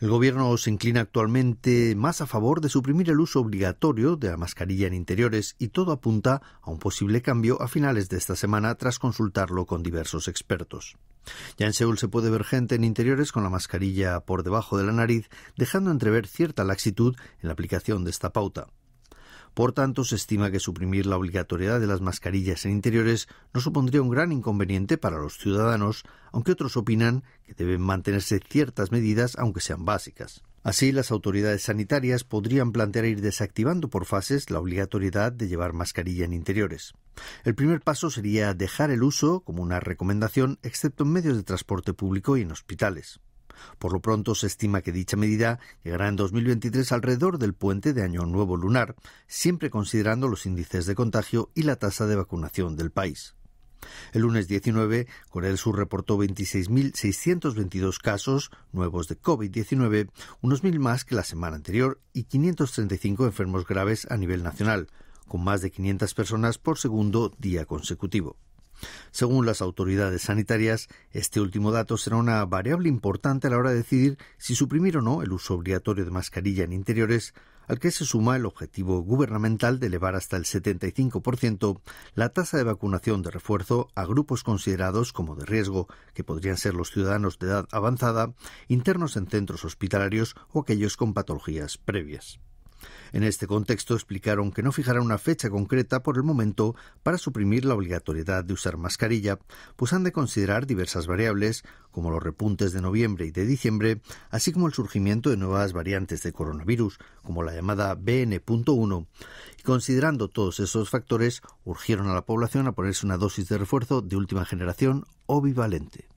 El gobierno se inclina actualmente más a favor de suprimir el uso obligatorio de la mascarilla en interiores y todo apunta a un posible cambio a finales de esta semana tras consultarlo con diversos expertos. Ya en Seúl se puede ver gente en interiores con la mascarilla por debajo de la nariz, dejando entrever cierta laxitud en la aplicación de esta pauta. Por tanto, se estima que suprimir la obligatoriedad de las mascarillas en interiores no supondría un gran inconveniente para los ciudadanos, aunque otros opinan que deben mantenerse ciertas medidas aunque sean básicas. Así, las autoridades sanitarias podrían plantear ir desactivando por fases la obligatoriedad de llevar mascarilla en interiores. El primer paso sería dejar el uso como una recomendación, excepto en medios de transporte público y en hospitales. Por lo pronto se estima que dicha medida llegará en 2023 alrededor del puente de Año Nuevo Lunar, siempre considerando los índices de contagio y la tasa de vacunación del país. El lunes 19, Corea del Sur reportó 26.622 casos nuevos de COVID-19, unos 1.000 más que la semana anterior y 535 enfermos graves a nivel nacional, con más de 500 personas por segundo día consecutivo. Según las autoridades sanitarias, este último dato será una variable importante a la hora de decidir si suprimir o no el uso obligatorio de mascarilla en interiores, al que se suma el objetivo gubernamental de elevar hasta el 75% la tasa de vacunación de refuerzo a grupos considerados como de riesgo, que podrían ser los ciudadanos de edad avanzada, internos en centros hospitalarios o aquellos con patologías previas. En este contexto explicaron que no fijarán una fecha concreta por el momento para suprimir la obligatoriedad de usar mascarilla, pues han de considerar diversas variables, como los repuntes de noviembre y de diciembre, así como el surgimiento de nuevas variantes de coronavirus, como la llamada BN.1, y considerando todos esos factores, urgieron a la población a ponerse una dosis de refuerzo de última generación o bivalente.